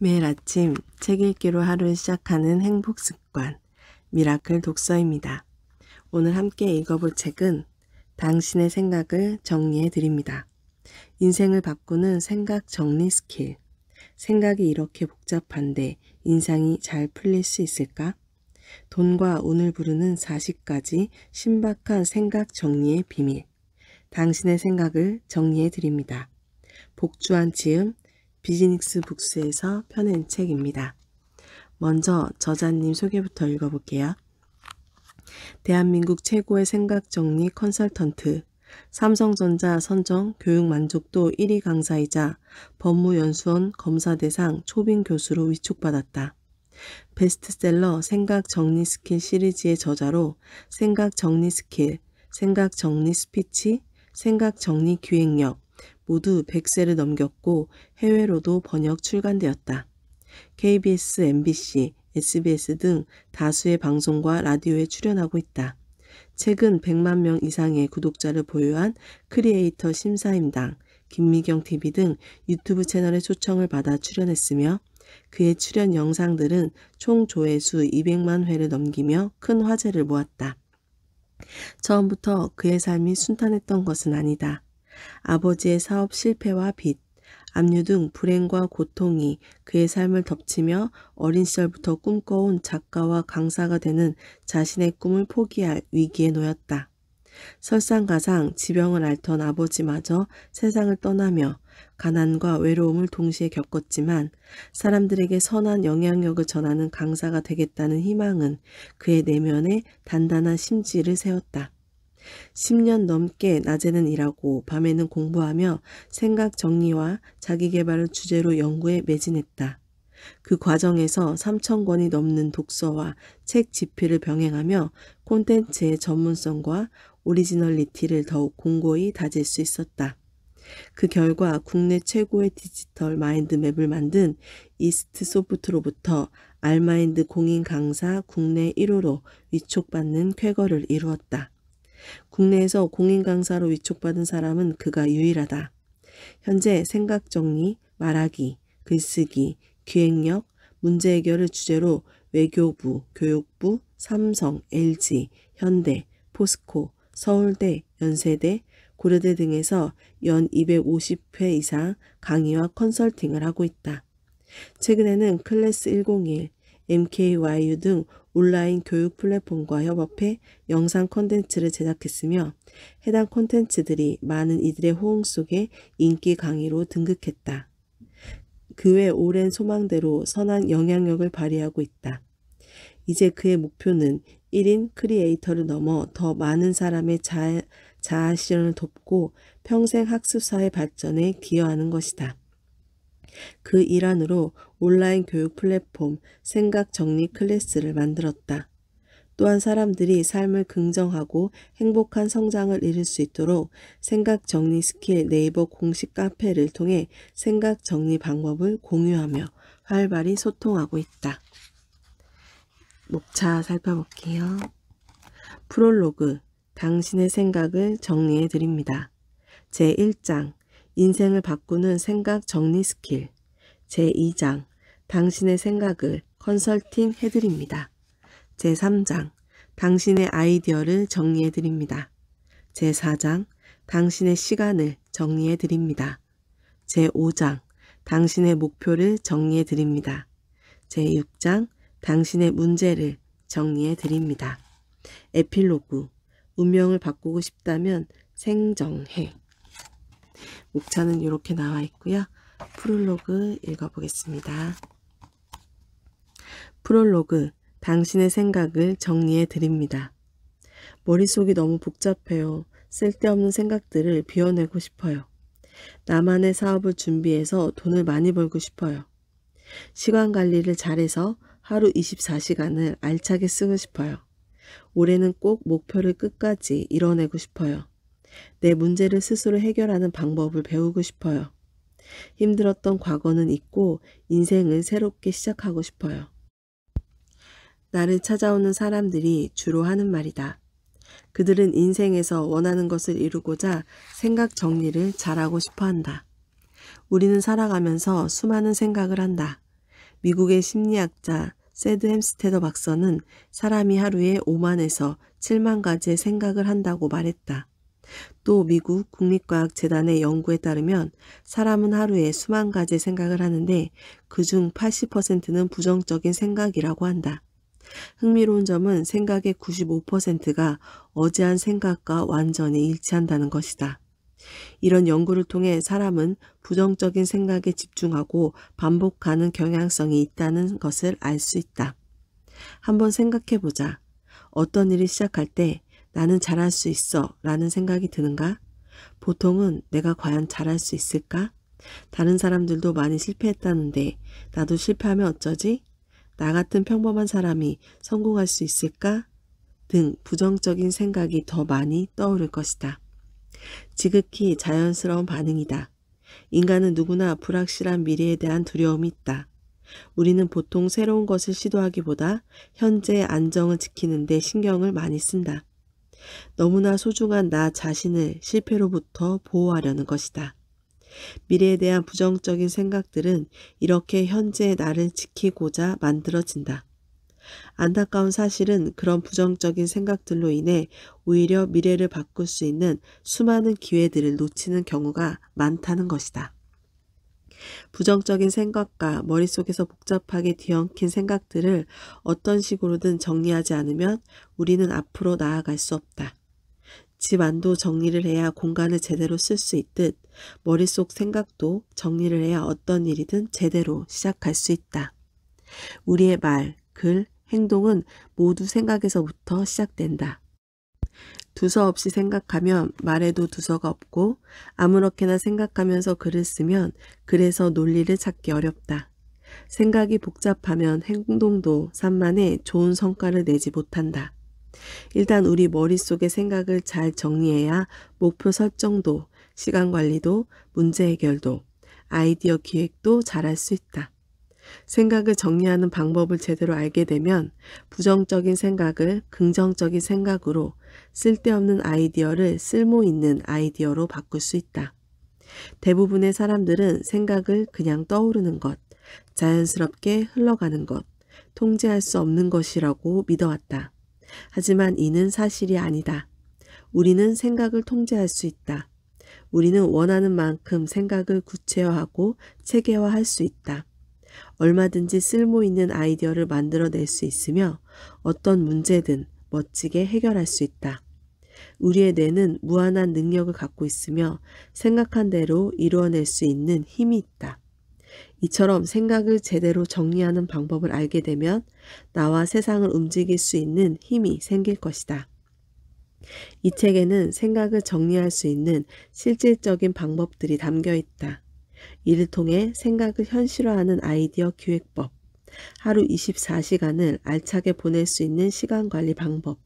매일 아침 책 읽기로 하루를 시작하는 행복 습관, 미라클 독서입니다. 오늘 함께 읽어볼 책은 당신의 생각을 정리해 드립니다. 인생을 바꾸는 생각 정리 스킬. 생각이 이렇게 복잡한데 인상이 잘 풀릴 수 있을까? 돈과 운을 부르는 40가지 신박한 생각 정리의 비밀. 당신의 생각을 정리해 드립니다. 복주한 지음 비즈니스 북스에서 펴낸 책입니다. 먼저 저자님 소개부터 읽어볼게요. 대한민국 최고의 생각정리 컨설턴트, 삼성전자 선정 교육만족도 1위 강사이자 법무연수원 검사대상 초빙 교수로 위촉받았다. 베스트셀러 생각 정리 스킬 시리즈의 저자로 생각 정리 스킬, 생각 정리 스피치, 생각 정리 기획력, 모두 100세를 넘겼고 해외로도 번역 출간되었다. KBS, MBC, SBS 등 다수의 방송과 라디오에 출연하고 있다. 최근 100만 명 이상의 구독자를 보유한 크리에이터 심사임당, 김미경 TV 등 유튜브 채널의 초청을 받아 출연했으며 그의 출연 영상들은 총 조회수 200만 회를 넘기며 큰 화제를 모았다. 처음부터 그의 삶이 순탄했던 것은 아니다. 아버지의 사업 실패와 빚, 압류 등 불행과 고통이 그의 삶을 덮치며 어린 시절부터 꿈꿔온 작가와 강사가 되는 자신의 꿈을 포기할 위기에 놓였다. 설상가상 지병을 앓던 아버지마저 세상을 떠나며 가난과 외로움을 동시에 겪었지만 사람들에게 선한 영향력을 전하는 강사가 되겠다는 희망은 그의 내면에 단단한 심지를 세웠다. 10년 넘게 낮에는 일하고 밤에는 공부하며 생각 정리와 자기개발을 주제로 연구에 매진했다. 그 과정에서 3천 권이 넘는 독서와 책 집필을 병행하며 콘텐츠의 전문성과 오리지널리티를 더욱 공고히 다질 수 있었다. 그 결과 국내 최고의 디지털 마인드맵을 만든 이스트 소프트로부터 알마인드 공인 강사 국내 1호로 위촉받는 쾌거를 이루었다. 국내에서 공인 강사로 위촉받은 사람은 그가 유일하다. 현재 생각 정리, 말하기, 글쓰기, 기획력, 문제 해결을 주제로 외교부, 교육부, 삼성, LG, 현대, 포스코, 서울대, 연세대, 고려대 등에서 연 250회 이상 강의와 컨설팅을 하고 있다. 최근에는 클래스 101, MKYU 등 온라인 교육 플랫폼과 협업해 영상 콘텐츠를 제작했으며 해당 콘텐츠들이 많은 이들의 호응 속에 인기 강의로 등극했다. 그 외 오랜 소망대로 선한 영향력을 발휘하고 있다. 이제 그의 목표는 1인 크리에이터를 넘어 더 많은 사람의 자아 실현을 돕고 평생 학습사회 발전에 기여하는 것이다. 그 일환으로 온라인 교육 플랫폼 생각 정리 클래스를 만들었다. 또한 사람들이 삶을 긍정하고 행복한 성장을 이룰 수 있도록 생각 정리 스킬 네이버 공식 카페를 통해 생각 정리 방법을 공유하며 활발히 소통하고 있다. 목차 살펴볼게요. 프롤로그 당신의 생각을 정리해 드립니다. 제1장 인생을 바꾸는 생각 정리 스킬 제2장 당신의 생각을 컨설팅 해드립니다. 제3장 당신의 아이디어를 정리해드립니다. 제4장 당신의 시간을 정리해드립니다. 제5장 당신의 목표를 정리해드립니다. 제6장 당신의 문제를 정리해드립니다. 에필로그 운명을 바꾸고 싶다면 생정해 목차는 이렇게 나와 있고요. 프롤로그 읽어보겠습니다. 프롤로그 당신의 생각을 정리해 드립니다. 머릿속이 너무 복잡해요. 쓸데없는 생각들을 비워내고 싶어요. 나만의 사업을 준비해서 돈을 많이 벌고 싶어요. 시간 관리를 잘해서 하루 24시간을 알차게 쓰고 싶어요. 올해는 꼭 목표를 끝까지 이뤄내고 싶어요. 내 문제를 스스로 해결하는 방법을 배우고 싶어요. 힘들었던 과거는 잊고 인생을 새롭게 시작하고 싶어요. 나를 찾아오는 사람들이 주로 하는 말이다. 그들은 인생에서 원하는 것을 이루고자 생각 정리를 잘하고 싶어 한다. 우리는 살아가면서 수많은 생각을 한다. 미국의 심리학자 세드 햄스테더 박사는 사람이 하루에 5만에서 7만 가지의 생각을 한다고 말했다. 또 미국 국립과학재단의 연구에 따르면 사람은 하루에 수만 가지 생각을 하는데 그중 80%는 부정적인 생각이라고 한다. 흥미로운 점은 생각의 95%가 어제한 생각과 완전히 일치한다는 것이다. 이런 연구를 통해 사람은 부정적인 생각에 집중하고 반복하는 경향성이 있다는 것을 알 수 있다. 한번 생각해보자. 어떤 일을 시작할 때 나는 잘할 수 있어 라는 생각이 드는가? 보통은 내가 과연 잘할 수 있을까? 다른 사람들도 많이 실패했다는데 나도 실패하면 어쩌지? 나 같은 평범한 사람이 성공할 수 있을까? 등 부정적인 생각이 더 많이 떠오를 것이다. 지극히 자연스러운 반응이다. 인간은 누구나 불확실한 미래에 대한 두려움이 있다. 우리는 보통 새로운 것을 시도하기보다 현재의 안정을 지키는 데 신경을 많이 쓴다. 너무나 소중한 나 자신을 실패로부터 보호하려는 것이다. 미래에 대한 부정적인 생각들은 이렇게 현재의 나를 지키고자 만들어진다. 안타까운 사실은 그런 부정적인 생각들로 인해 오히려 미래를 바꿀 수 있는 수많은 기회들을 놓치는 경우가 많다는 것이다. 부정적인 생각과 머릿속에서 복잡하게 뒤엉킨 생각들을 어떤 식으로든 정리하지 않으면 우리는 앞으로 나아갈 수 없다. 집 안도 정리를 해야 공간을 제대로 쓸 수 있듯 머릿속 생각도 정리를 해야 어떤 일이든 제대로 시작할 수 있다. 우리의 말, 글, 행동은 모두 생각에서부터 시작된다. 두서 없이 생각하면 말에도 두서가 없고 아무렇게나 생각하면서 글을 쓰면 그래서 논리를 찾기 어렵다. 생각이 복잡하면 행동도 산만해 좋은 성과를 내지 못한다. 일단 우리 머릿속의 생각을 잘 정리해야 목표 설정도, 시간 관리도, 문제 해결도, 아이디어 기획도 잘할 수 있다. 생각을 정리하는 방법을 제대로 알게 되면 부정적인 생각을 긍정적인 생각으로 쓸데없는 아이디어를 쓸모 있는 아이디어로 바꿀 수 있다. 대부분의 사람들은 생각을 그냥 떠오르는 것, 자연스럽게 흘러가는 것, 통제할 수 없는 것이라고 믿어왔다. 하지만 이는 사실이 아니다. 우리는 생각을 통제할 수 있다. 우리는 원하는 만큼 생각을 구체화하고 체계화할 수 있다. 얼마든지 쓸모 있는 아이디어를 만들어낼 수 있으며 어떤 문제든 멋지게 해결할 수 있다. 우리의 뇌는 무한한 능력을 갖고 있으며 생각한 대로 이루어낼 수 있는 힘이 있다. 이처럼 생각을 제대로 정리하는 방법을 알게 되면 나와 세상을 움직일 수 있는 힘이 생길 것이다. 이 책에는 생각을 정리할 수 있는 실질적인 방법들이 담겨 있다. 이를 통해 생각을 현실화하는 아이디어 기획법, 하루 24시간을 알차게 보낼 수 있는 시간 관리 방법,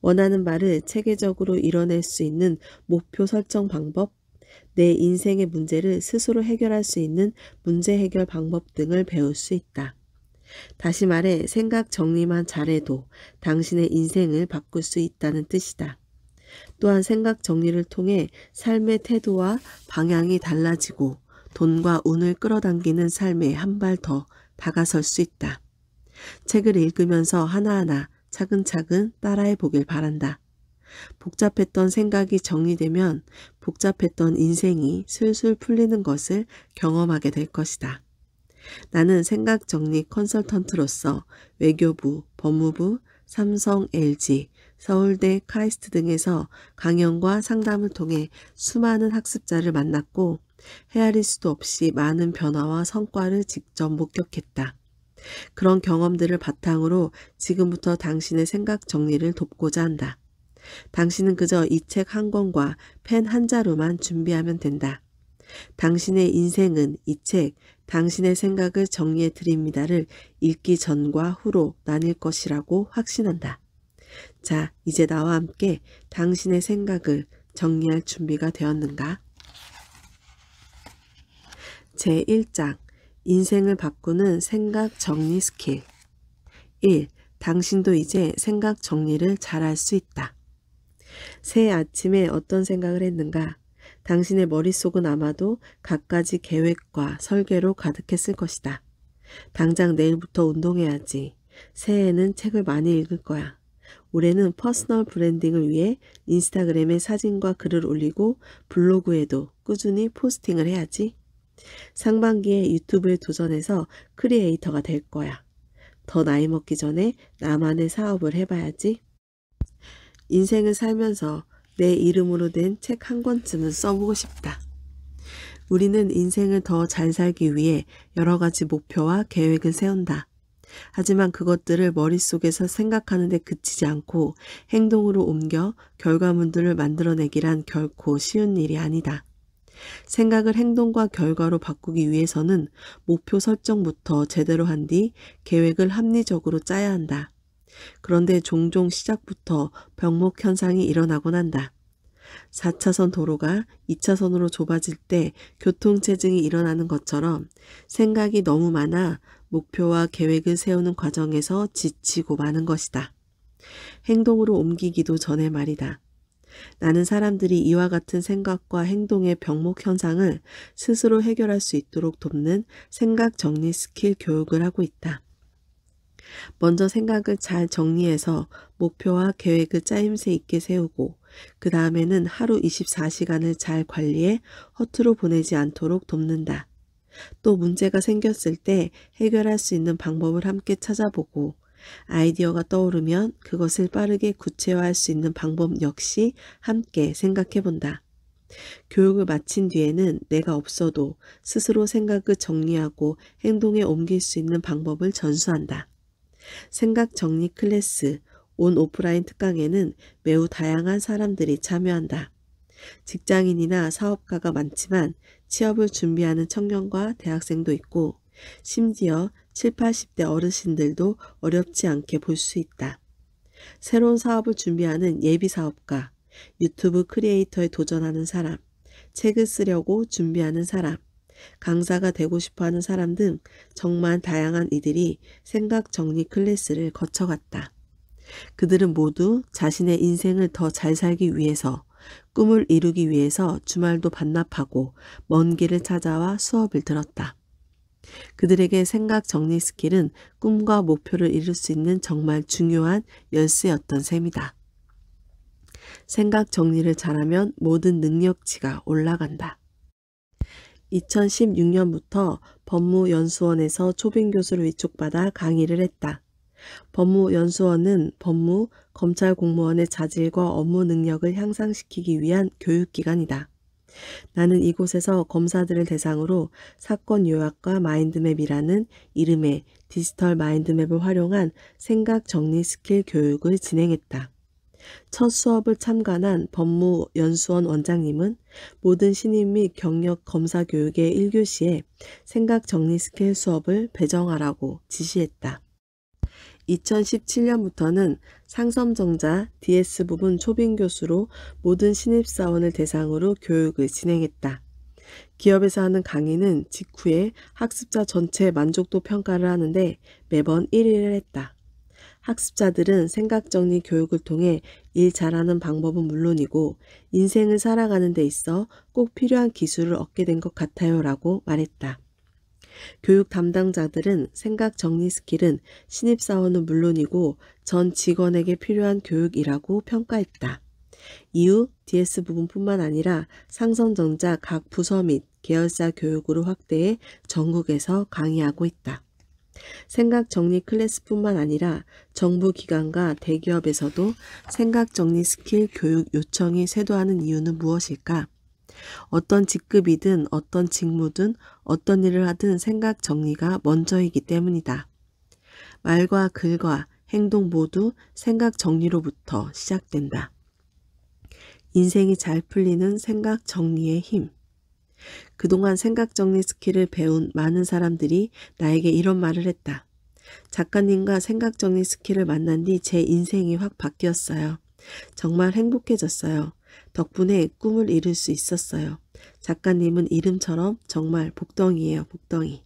원하는 바를 체계적으로 이뤄낼 수 있는 목표 설정 방법, 내 인생의 문제를 스스로 해결할 수 있는 문제 해결 방법 등을 배울 수 있다. 다시 말해 생각 정리만 잘해도 당신의 인생을 바꿀 수 있다는 뜻이다. 또한 생각 정리를 통해 삶의 태도와 방향이 달라지고 돈과 운을 끌어당기는 삶에 한 발 더 다가설 수 있다. 책을 읽으면서 하나하나 차근차근 따라해 보길 바란다. 복잡했던 생각이 정리되면 복잡했던 인생이 슬슬 풀리는 것을 경험하게 될 것이다. 나는 생각 정리 컨설턴트로서 외교부, 법무부, 삼성, LG, 서울대, 카이스트 등에서 강연과 상담을 통해 수많은 학습자를 만났고 헤아릴 수도 없이 많은 변화와 성과를 직접 목격했다. 그런 경험들을 바탕으로 지금부터 당신의 생각 정리를 돕고자 한다. 당신은 그저 이 책 한 권과 펜 한 자루만 준비하면 된다. 당신의 인생은 이 책, 당신의 생각을 정리해 드립니다를 읽기 전과 후로 나뉠 것이라고 확신한다. 자, 이제 나와 함께 당신의 생각을 정리할 준비가 되었는가? 제1장 인생을 바꾸는 생각 정리 스킬 1. 당신도 이제 생각 정리를 잘할 수 있다. 새 아침에 어떤 생각을 했는가? 당신의 머릿속은 아마도 갖가지 계획과 설계로 가득했을 것이다. 당장 내일부터 운동해야지. 새해에는 책을 많이 읽을 거야. 올해는 퍼스널 브랜딩을 위해 인스타그램에 사진과 글을 올리고 블로그에도 꾸준히 포스팅을 해야지. 상반기에 유튜브에 도전해서 크리에이터가 될 거야. 더 나이 먹기 전에 나만의 사업을 해봐야지. 인생을 살면서 내 이름으로 된 책 한 권쯤은 써보고 싶다. 우리는 인생을 더 잘 살기 위해 여러 가지 목표와 계획을 세운다. 하지만 그것들을 머릿속에서 생각하는 데 그치지 않고 행동으로 옮겨 결과물들을 만들어내기란 결코 쉬운 일이 아니다. 생각을 행동과 결과로 바꾸기 위해서는 목표 설정부터 제대로 한 뒤 계획을 합리적으로 짜야 한다. 그런데 종종 시작부터 병목 현상이 일어나곤 한다. 4차선 도로가 2차선으로 좁아질 때 교통체증이 일어나는 것처럼 생각이 너무 많아 목표와 계획을 세우는 과정에서 지치고 마는 것이다. 행동으로 옮기기도 전에 말이다. 나는 사람들이 이와 같은 생각과 행동의 병목 현상을 스스로 해결할 수 있도록 돕는 생각 정리 스킬 교육을 하고 있다. 먼저 생각을 잘 정리해서 목표와 계획을 짜임새 있게 세우고 그 다음에는 하루 24시간을 잘 관리해 허투루 보내지 않도록 돕는다. 또 문제가 생겼을 때 해결할 수 있는 방법을 함께 찾아보고 아이디어가 떠오르면 그것을 빠르게 구체화할 수 있는 방법 역시 함께 생각해 본다. 교육을 마친 뒤에는 내가 없어도 스스로 생각을 정리하고 행동에 옮길 수 있는 방법을 전수한다. 생각 정리 클래스 온 오프라인 특강에는 매우 다양한 사람들이 참여한다. 직장인이나 사업가가 많지만 취업을 준비하는 청년과 대학생도 있고 심지어 7, 0 80대 어르신들도 어렵지 않게 볼 수 있다. 새로운 사업을 준비하는 예비 사업가, 유튜브 크리에이터에 도전하는 사람, 책을 쓰려고 준비하는 사람, 강사가 되고 싶어 하는 사람 등 정말 다양한 이들이 생각 정리 클래스를 거쳐갔다. 그들은 모두 자신의 인생을 더 잘 살기 위해서 꿈을 이루기 위해서 주말도 반납하고 먼 길을 찾아와 수업을 들었다. 그들에게 생각 정리 스킬은 꿈과 목표를 이룰 수 있는 정말 중요한 열쇠였던 셈이다. 생각 정리를 잘하면 모든 능력치가 올라간다. 2016년부터 법무연수원에서 초빙 교수를 위촉받아 강의를 했다. 법무연수원은 법무, 검찰 공무원의 자질과 업무 능력을 향상시키기 위한 교육기관이다. 나는 이곳에서 검사들을 대상으로 사건 요약과 마인드맵이라는 이름의 디지털 마인드맵을 활용한 생각 정리 스킬 교육을 진행했다. 첫 수업을 참관한 법무연수원 원장님은 모든 신임및 경력 검사 교육의 1교시에 생각 정리 스킬 수업을 배정하라고 지시했다. 2017년부터는 상섬정자 DS 부분 초빙 교수로 모든 신입사원을 대상으로 교육을 진행했다. 기업에서 하는 강의는 직후에 학습자 전체 만족도 평가를 하는데 매번 1위를 했다. 학습자들은 생각정리 교육을 통해 일 잘하는 방법은 물론이고 인생을 살아가는 데 있어 꼭 필요한 기술을 얻게 된 것 같아요 라고 말했다. 교육 담당자들은 생각 정리 스킬은 신입사원은 물론이고 전 직원에게 필요한 교육이라고 평가했다. 이후 DS 부분뿐만 아니라 상선전자 각 부서 및 계열사 교육으로 확대해 전국에서 강의하고 있다. 생각 정리 클래스뿐만 아니라 정부 기관과 대기업에서도 생각 정리 스킬 교육 요청이 쇄도하는 이유는 무엇일까? 어떤 직급이든 어떤 직무든 어떤 일을 하든 생각 정리가 먼저이기 때문이다. 말과 글과 행동 모두 생각 정리로부터 시작된다. 인생이 잘 풀리는 생각 정리의 힘. 그동안 생각 정리 스킬을 배운 많은 사람들이 나에게 이런 말을 했다. 작가님과 생각 정리 스킬을 만난 뒤 제 인생이 확 바뀌었어요. 정말 행복해졌어요. 덕분에 꿈을 이룰 수 있었어요. 작가님은 이름처럼 정말 복덩이에요 복덩이.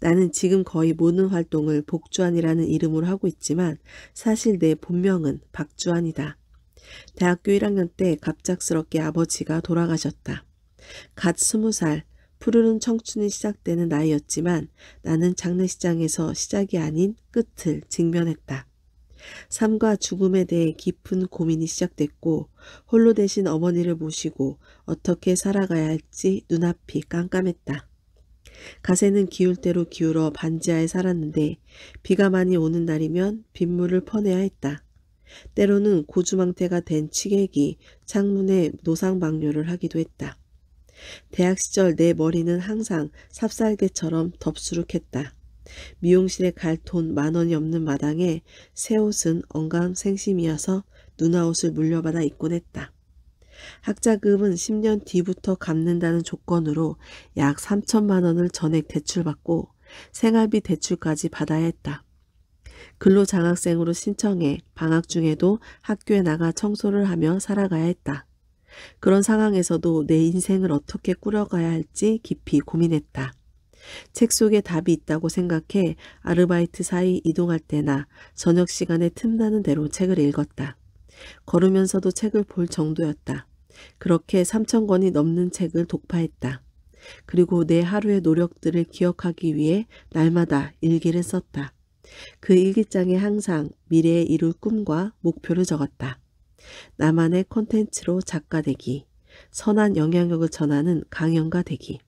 나는 지금 거의 모든 활동을 복주한이라는 이름으로 하고 있지만 사실 내 본명은 박주한이다. 대학교 1학년 때 갑작스럽게 아버지가 돌아가셨다. 갓 20살, 푸르른 청춘이 시작되는 나이였지만 나는 장례식장에서 시작이 아닌 끝을 직면했다. 삶과 죽음에 대해 깊은 고민이 시작됐고 홀로 대신 어머니를 모시고 어떻게 살아가야 할지 눈앞이 깜깜했다. 가세는 기울대로 기울어 반지하에 살았는데 비가 많이 오는 날이면 빗물을 퍼내야 했다. 때로는 고주망태가 된치객이 창문에 노상방뇨를 하기도 했다. 대학 시절 내 머리는 항상 삽살개처럼 덥수룩했다. 미용실에 갈 돈 만원이 없는 마당에 새 옷은 언감생심이어서 누나 옷을 물려받아 입곤 했다. 학자금은 10년 뒤부터 갚는다는 조건으로 약 3천만 원을 전액 대출받고 생활비 대출까지 받아야 했다. 근로장학생으로 신청해 방학 중에도 학교에 나가 청소를 하며 살아가야 했다. 그런 상황에서도 내 인생을 어떻게 꾸려가야 할지 깊이 고민했다. 책 속에 답이 있다고 생각해 아르바이트 사이 이동할 때나 저녁 시간에 틈나는 대로 책을 읽었다. 걸으면서도 책을 볼 정도였다. 그렇게 3천 권이 넘는 책을 독파했다. 그리고 내 하루의 노력들을 기억하기 위해 날마다 일기를 썼다. 그 일기장에 항상 미래에 이룰 꿈과 목표를 적었다. 나만의 콘텐츠로 작가 되기, 선한 영향력을 전하는 강연가 되기.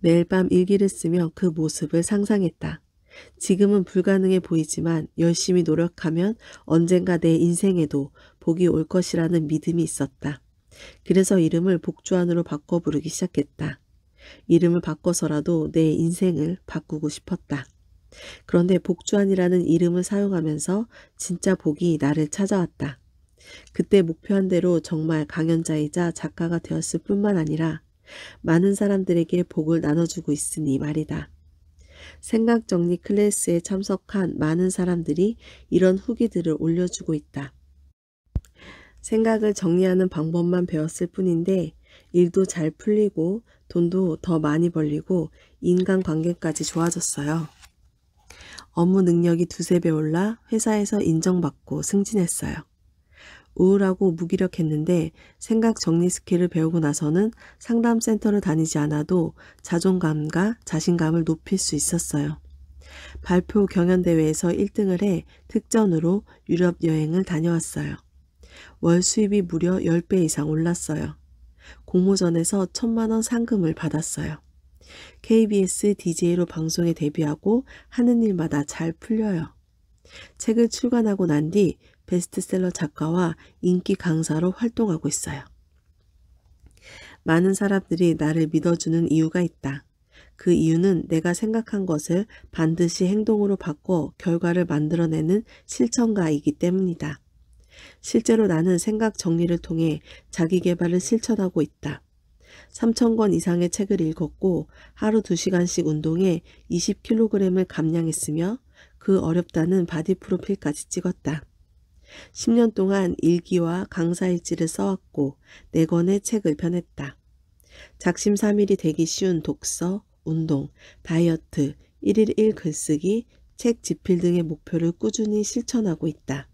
매일 밤 일기를 쓰며 그 모습을 상상했다. 지금은 불가능해 보이지만 열심히 노력하면 언젠가 내 인생에도 복이 올 것이라는 믿음이 있었다. 그래서 이름을 복주안으로 바꿔 부르기 시작했다. 이름을 바꿔서라도 내 인생을 바꾸고 싶었다. 그런데 복주안이라는 이름을 사용하면서 진짜 복이 나를 찾아왔다. 그때 목표한 대로 정말 강연자이자 작가가 되었을 뿐만 아니라 많은 사람들에게 복을 나눠주고 있으니 말이다. 생각 정리 클래스에 참석한 많은 사람들이 이런 후기들을 올려주고 있다. 생각을 정리하는 방법만 배웠을 뿐인데 일도 잘 풀리고 돈도 더 많이 벌리고 인간관계까지 좋아졌어요. 업무 능력이 두세 배 올라 회사에서 인정받고 승진했어요. 우울하고 무기력했는데 생각 정리 스킬을 배우고 나서는 상담센터를 다니지 않아도 자존감과 자신감을 높일 수 있었어요. 발표 경연대회에서 1등을 해 특전으로 유럽 여행을 다녀왔어요. 월 수입이 무려 10배 이상 올랐어요. 공모전에서 천만원 상금을 받았어요. KBS DJ로 방송에 데뷔하고 하는 일마다 잘 풀려요. 책을 출간하고 난뒤 베스트셀러 작가와 인기 강사로 활동하고 있어요. 많은 사람들이 나를 믿어주는 이유가 있다. 그 이유는 내가 생각한 것을 반드시 행동으로 바꿔 결과를 만들어내는 실천가이기 때문이다. 실제로 나는 생각 정리를 통해 자기 개발을 실천하고 있다. 3,000권 이상의 책을 읽었고 하루 2시간씩 운동해 20kg을 감량했으며 그 어렵다는 바디 프로필까지 찍었다. 10년 동안 일기와 강사일지를 써왔고 4권의 책을 펴냈다. 작심삼일이 되기 쉬운 독서, 운동, 다이어트, 1일 1글쓰기, 책 집필 등의 목표를 꾸준히 실천하고 있다.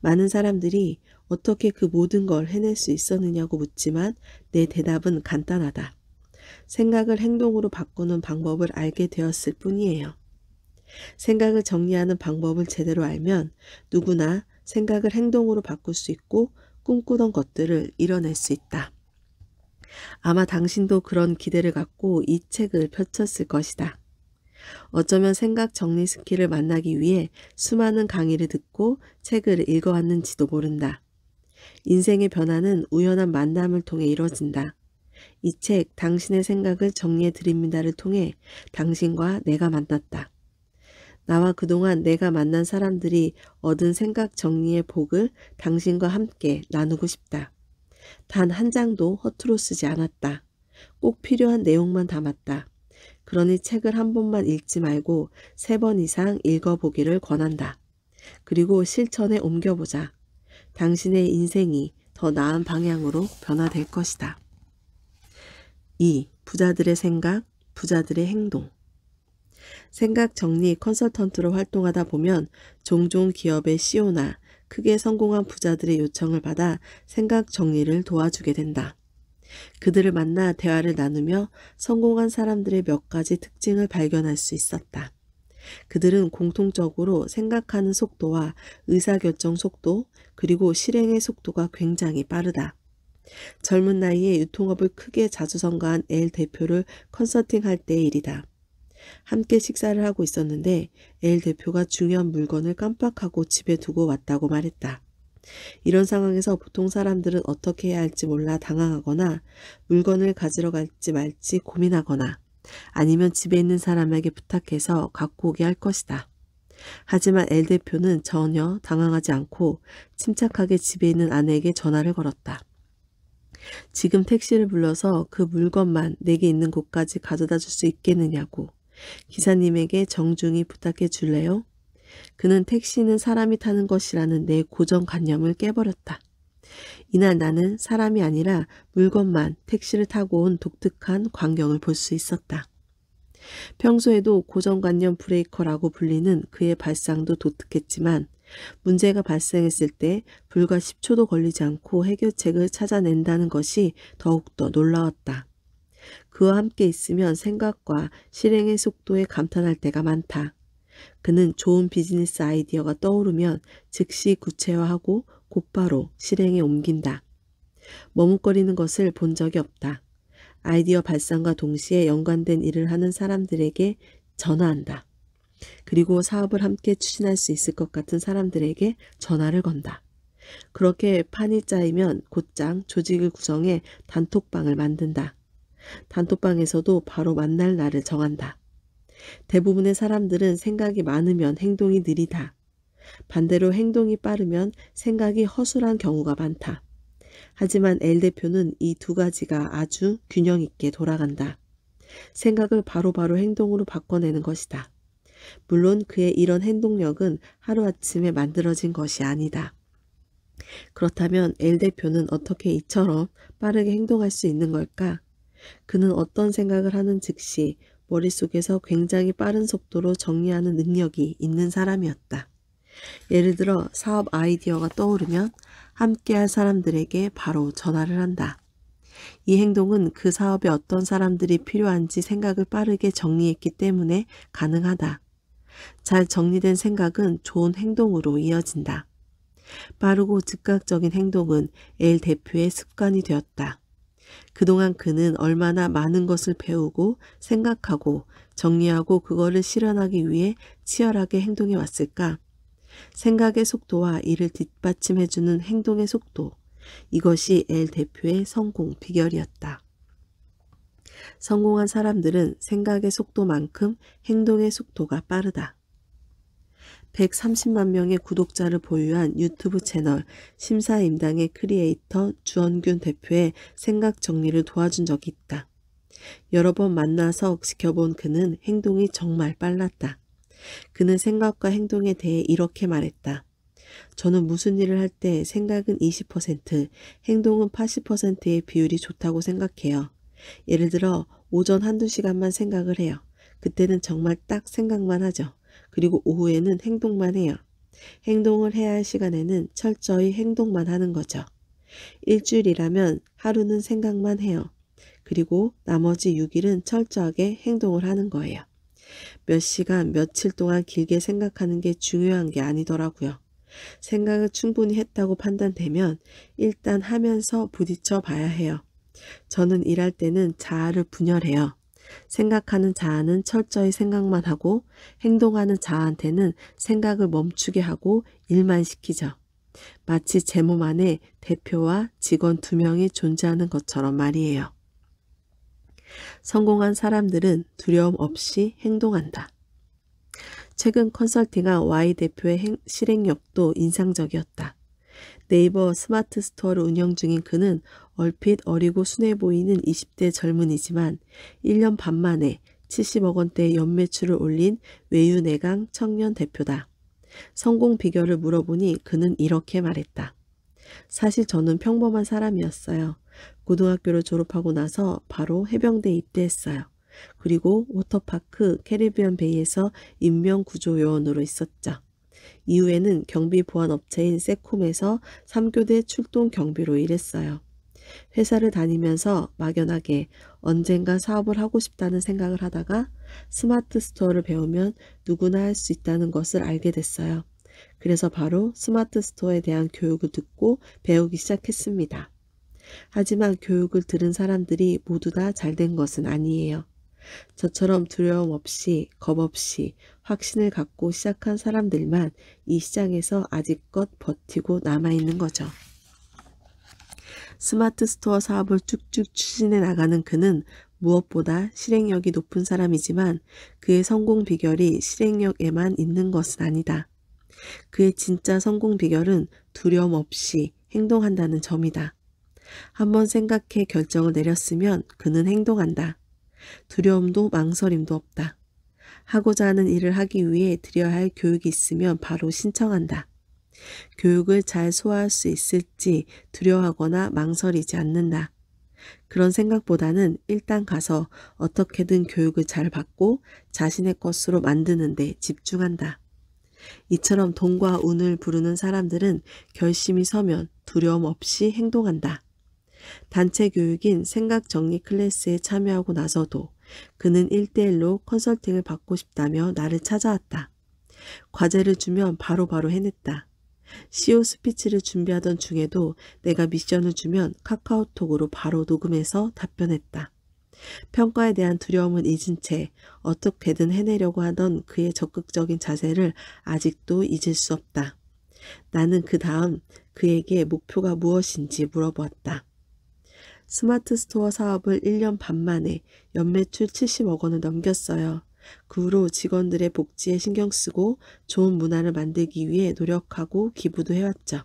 많은 사람들이 어떻게 그 모든 걸 해낼 수 있었느냐고 묻지만 내 대답은 간단하다. 생각을 행동으로 바꾸는 방법을 알게 되었을 뿐이에요. 생각을 정리하는 방법을 제대로 알면 누구나 생각을 행동으로 바꿀 수 있고 꿈꾸던 것들을 이뤄낼 수 있다. 아마 당신도 그런 기대를 갖고 이 책을 펼쳤을 것이다. 어쩌면 생각 정리 스킬을 만나기 위해 수많은 강의를 듣고 책을 읽어왔는지도 모른다. 인생의 변화는 우연한 만남을 통해 이뤄진다. 이 책 당신의 생각을 정리해 드립니다를 통해 당신과 내가 만났다. 나와 그동안 내가 만난 사람들이 얻은 생각 정리의 복을 당신과 함께 나누고 싶다. 단 한 장도 허투루 쓰지 않았다. 꼭 필요한 내용만 담았다. 그러니 책을 한 번만 읽지 말고 세 번 이상 읽어보기를 권한다. 그리고 실천에 옮겨보자. 당신의 인생이 더 나은 방향으로 변화될 것이다. 2. 부자들의 생각, 부자들의 행동 생각 정리 컨설턴트로 활동하다 보면 종종 기업의 CEO나 크게 성공한 부자들의 요청을 받아 생각 정리를 도와주게 된다. 그들을 만나 대화를 나누며 성공한 사람들의 몇 가지 특징을 발견할 수 있었다. 그들은 공통적으로 생각하는 속도와 의사결정 속도, 그리고 실행의 속도가 굉장히 빠르다. 젊은 나이에 유통업을 크게 자주 선가한 엘 대표를 컨설팅할 때의 일이다. 함께 식사를 하고 있었는데 엘 대표가 중요한 물건을 깜빡하고 집에 두고 왔다고 말했다. 이런 상황에서 보통 사람들은 어떻게 해야 할지 몰라 당황하거나 물건을 가지러 갈지 말지 고민하거나 아니면 집에 있는 사람에게 부탁해서 갖고 오게 할 것이다. 하지만 엘 대표는 전혀 당황하지 않고 침착하게 집에 있는 아내에게 전화를 걸었다. 지금 택시를 불러서 그 물건만 내게 있는 곳까지 가져다 줄 수 있겠느냐고. 기사님에게 정중히 부탁해 줄래요? 그는 택시는 사람이 타는 것이라는 내 고정관념을 깨버렸다. 이날 나는 사람이 아니라 물건만 택시를 타고 온 독특한 광경을 볼 수 있었다. 평소에도 고정관념 브레이커라고 불리는 그의 발상도 독특했지만 문제가 발생했을 때 불과 10초도 걸리지 않고 해결책을 찾아낸다는 것이 더욱더 놀라웠다. 그와 함께 있으면 생각과 실행의 속도에 감탄할 때가 많다. 그는 좋은 비즈니스 아이디어가 떠오르면 즉시 구체화하고 곧바로 실행에 옮긴다. 머뭇거리는 것을 본 적이 없다. 아이디어 발상과 동시에 연관된 일을 하는 사람들에게 전화한다. 그리고 사업을 함께 추진할 수 있을 것 같은 사람들에게 전화를 건다. 그렇게 판이 짜이면 곧장 조직을 구성해 단톡방을 만든다. 단톡방에서도 바로 만날 날을 정한다. 대부분의 사람들은 생각이 많으면 행동이 느리다. 반대로 행동이 빠르면 생각이 허술한 경우가 많다. 하지만 L 대표는 이 두 가지가 아주 균형 있게 돌아간다. 생각을 바로바로 바로 행동으로 바꿔내는 것이다. 물론 그의 이런 행동력은 하루아침에 만들어진 것이 아니다. 그렇다면 L 대표는 어떻게 이처럼 빠르게 행동할 수 있는 걸까? 그는 어떤 생각을 하는 즉시 머릿속에서 굉장히 빠른 속도로 정리하는 능력이 있는 사람이었다. 예를 들어 사업 아이디어가 떠오르면 함께할 사람들에게 바로 전화를 한다. 이 행동은 그 사업에 어떤 사람들이 필요한지 생각을 빠르게 정리했기 때문에 가능하다. 잘 정리된 생각은 좋은 행동으로 이어진다. 빠르고 즉각적인 행동은 L 대표의 습관이 되었다. 그동안 그는 얼마나 많은 것을 배우고 생각하고 정리하고 그거를 실현하기 위해 치열하게 행동해 왔을까? 생각의 속도와 이를 뒷받침해주는 행동의 속도. 이것이 엘 대표의 성공 비결이었다. 성공한 사람들은 생각의 속도만큼 행동의 속도가 빠르다. 130만 명의 구독자를 보유한 유튜브 채널 심사임당의 크리에이터 주원균 대표의 생각 정리를 도와준 적이 있다. 여러 번 만나서 지켜본 그는 행동이 정말 빨랐다. 그는 생각과 행동에 대해 이렇게 말했다. 저는 무슨 일을 할 때 생각은 20%, 행동은 80%의 비율이 좋다고 생각해요. 예를 들어 오전 한두 시간만 생각을 해요. 그때는 정말 딱 생각만 하죠. 그리고 오후에는 행동만 해요. 행동을 해야 할 시간에는 철저히 행동만 하는 거죠. 일주일이라면 하루는 생각만 해요. 그리고 나머지 6일은 철저하게 행동을 하는 거예요. 몇 시간, 며칠 동안 길게 생각하는 게 중요한 게 아니더라고요. 생각을 충분히 했다고 판단되면 일단 하면서 부딪혀 봐야 해요. 저는 일할 때는 자아를 분열해요. 생각하는 자아는 철저히 생각만 하고 행동하는 자아한테는 생각을 멈추게 하고 일만 시키죠. 마치 제 몸 안에 대표와 직원 두 명이 존재하는 것처럼 말이에요. 성공한 사람들은 두려움 없이 행동한다. 최근 컨설팅한 Y 대표의 실행력도 인상적이었다. 네이버 스마트 스토어를 운영 중인 그는 얼핏 어리고 순해 보이는 20대 젊은이지만 1년 반 만에 70억 원대 연매출을 올린 외유내강 청년 대표다. 성공 비결을 물어보니 그는 이렇게 말했다. 사실 저는 평범한 사람이었어요. 고등학교를 졸업하고 나서 바로 해병대 입대했어요. 그리고 워터파크 캐리비안 베이에서 인명구조요원으로 있었죠. 이후에는 경비 보안 업체인 세콤에서 3교대 출동 경비로 일했어요. 회사를 다니면서 막연하게 언젠가 사업을 하고 싶다는 생각을 하다가 스마트 스토어를 배우면 누구나 할 수 있다는 것을 알게 됐어요. 그래서 바로 스마트 스토어에 대한 교육을 듣고 배우기 시작했습니다. 하지만 교육을 들은 사람들이 모두 다 잘 된 것은 아니에요. 저처럼 두려움 없이, 겁 없이 확신을 갖고 시작한 사람들만 이 시장에서 아직껏 버티고 남아있는 거죠. 스마트 스토어 사업을 쭉쭉 추진해 나가는 그는 무엇보다 실행력이 높은 사람이지만 그의 성공 비결이 실행력에만 있는 것은 아니다. 그의 진짜 성공 비결은 두려움 없이 행동한다는 점이다. 한번 생각해 결정을 내렸으면 그는 행동한다. 두려움도 망설임도 없다. 하고자 하는 일을 하기 위해 드려야 할 교육이 있으면 바로 신청한다. 교육을 잘 소화할 수 있을지 두려워하거나 망설이지 않는다. 그런 생각보다는 일단 가서 어떻게든 교육을 잘 받고 자신의 것으로 만드는 데 집중한다. 이처럼 돈과 운을 부르는 사람들은 결심이 서면 두려움 없이 행동한다. 단체 교육인 생각 정리 클래스에 참여하고 나서도 그는 일대일로 컨설팅을 받고 싶다며 나를 찾아왔다. 과제를 주면 바로바로 바로 해냈다. CEO 스피치를 준비하던 중에도 내가 미션을 주면 카카오톡으로 바로 녹음해서 답변했다. 평가에 대한 두려움은 잊은 채 어떻게든 해내려고 하던 그의 적극적인 자세를 아직도 잊을 수 없다. 나는 그 다음 그에게 목표가 무엇인지 물어보았다. 스마트 스토어 사업을 1년 반 만에 연매출 70억 원을 넘겼어요. 그 후로 직원들의 복지에 신경 쓰고 좋은 문화를 만들기 위해 노력하고 기부도 해왔죠.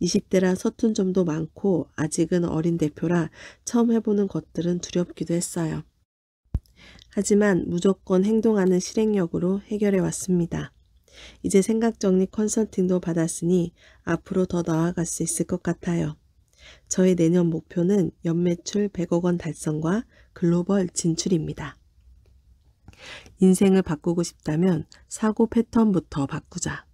20대라 서툰 점도 많고 아직은 어린 대표라 처음 해보는 것들은 두렵기도 했어요. 하지만 무조건 행동하는 실행력으로 해결해 왔습니다. 이제 생각 정리 컨설팅도 받았으니 앞으로 더 나아갈 수 있을 것 같아요. 저의 내년 목표는 연매출 100억 원 달성과 글로벌 진출입니다. 인생을 바꾸고 싶다면 사고 패턴부터 바꾸자.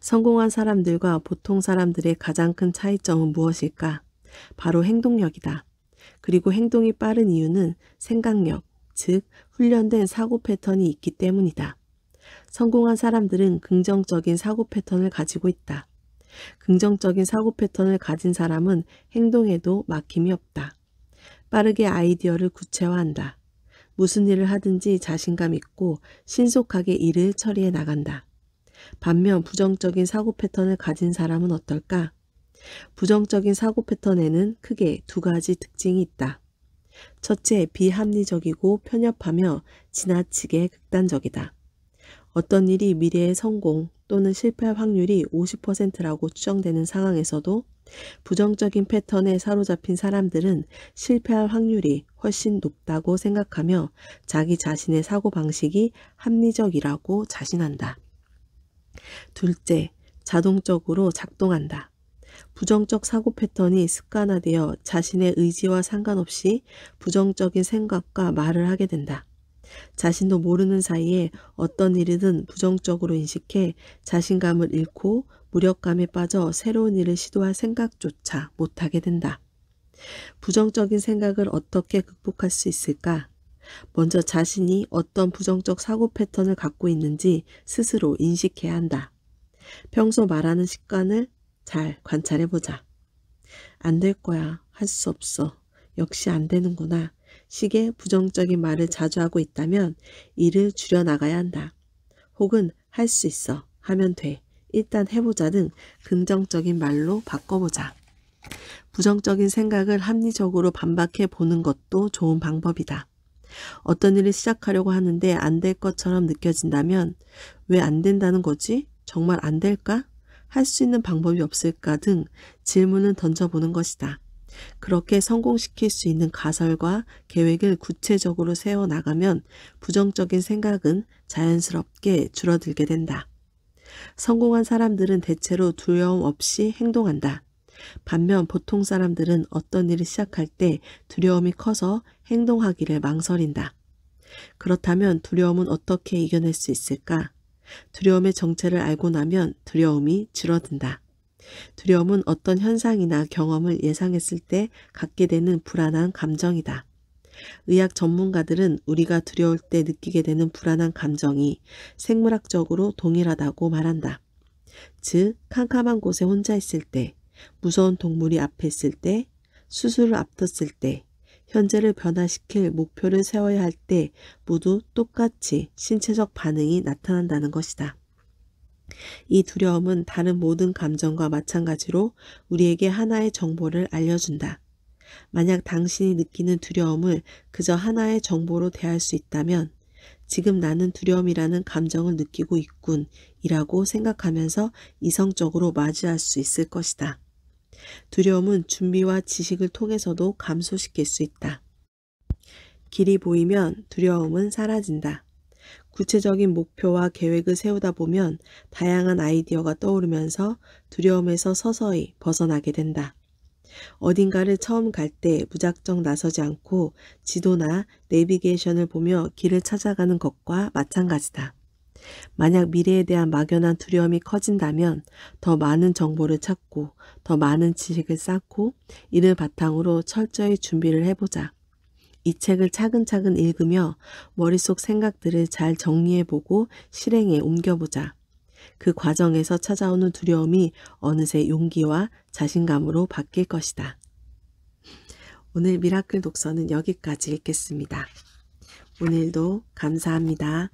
성공한 사람들과 보통 사람들의 가장 큰 차이점은 무엇일까? 바로 행동력이다. 그리고 행동이 빠른 이유는 생각력, 즉 훈련된 사고 패턴이 있기 때문이다. 성공한 사람들은 긍정적인 사고 패턴을 가지고 있다. 긍정적인 사고 패턴을 가진 사람은 행동에도 막힘이 없다. 빠르게 아이디어를 구체화한다. 무슨 일을 하든지 자신감 있고 신속하게 일을 처리해 나간다. 반면 부정적인 사고 패턴을 가진 사람은 어떨까? 부정적인 사고 패턴에는 크게 두 가지 특징이 있다. 첫째, 비합리적이고 편협하며 지나치게 극단적이다. 어떤 일이 미래의 성공 또는 실패할 확률이 50%라고 추정되는 상황에서도 부정적인 패턴에 사로잡힌 사람들은 실패할 확률이 훨씬 높다고 생각하며 자기 자신의 사고방식이 합리적이라고 자신한다. 둘째, 자동적으로 작동한다. 부정적 사고 패턴이 습관화되어 자신의 의지와 상관없이 부정적인 생각과 말을 하게 된다. 자신도 모르는 사이에 어떤 일이든 부정적으로 인식해 자신감을 잃고 무력감에 빠져 새로운 일을 시도할 생각조차 못하게 된다. 부정적인 생각을 어떻게 극복할 수 있을까? 먼저 자신이 어떤 부정적 사고 패턴을 갖고 있는지 스스로 인식해야 한다. 평소 말하는 습관을 잘 관찰해보자. 안 될 거야. 할 수 없어. 역시 안 되는구나. 식에 부정적인 말을 자주 하고 있다면 이를 줄여나가야 한다. 혹은 할 수 있어, 하면 돼, 일단 해보자 등 긍정적인 말로 바꿔보자. 부정적인 생각을 합리적으로 반박해 보는 것도 좋은 방법이다. 어떤 일을 시작하려고 하는데 안 될 것처럼 느껴진다면 왜 안 된다는 거지? 정말 안 될까? 할 수 있는 방법이 없을까? 등 질문을 던져보는 것이다. 그렇게 성공시킬 수 있는 가설과 계획을 구체적으로 세워나가면 부정적인 생각은 자연스럽게 줄어들게 된다. 성공한 사람들은 대체로 두려움 없이 행동한다. 반면 보통 사람들은 어떤 일을 시작할 때 두려움이 커서 행동하기를 망설인다. 그렇다면 두려움은 어떻게 이겨낼 수 있을까? 두려움의 정체를 알고 나면 두려움이 줄어든다. 두려움은 어떤 현상이나 경험을 예상했을 때 갖게 되는 불안한 감정이다. 의학 전문가들은 우리가 두려울 때 느끼게 되는 불안한 감정이 생물학적으로 동일하다고 말한다. 즉, 캄캄한 곳에 혼자 있을 때, 무서운 동물이 앞에 있을 때, 수술을 앞뒀을 때, 현재를 변화시킬 목표를 세워야 할 때 모두 똑같이 신체적 반응이 나타난다는 것이다. 이 두려움은 다른 모든 감정과 마찬가지로 우리에게 하나의 정보를 알려준다. 만약 당신이 느끼는 두려움을 그저 하나의 정보로 대할 수 있다면 지금 나는 두려움이라는 감정을 느끼고 있군 이라고 생각하면서 이성적으로 맞이할 수 있을 것이다. 두려움은 준비와 지식을 통해서도 감소시킬 수 있다. 길이 보이면 두려움은 사라진다. 구체적인 목표와 계획을 세우다 보면 다양한 아이디어가 떠오르면서 두려움에서 서서히 벗어나게 된다. 어딘가를 처음 갈 때 무작정 나서지 않고 지도나 내비게이션을 보며 길을 찾아가는 것과 마찬가지다. 만약 미래에 대한 막연한 두려움이 커진다면 더 많은 정보를 찾고 더 많은 지식을 쌓고 이를 바탕으로 철저히 준비를 해보자. 이 책을 차근차근 읽으며 머릿속 생각들을 잘 정리해보고 실행에 옮겨보자. 그 과정에서 찾아오는 두려움이 어느새 용기와 자신감으로 바뀔 것이다. 오늘 미라클 독서는 여기까지 읽겠습니다. 오늘도 감사합니다.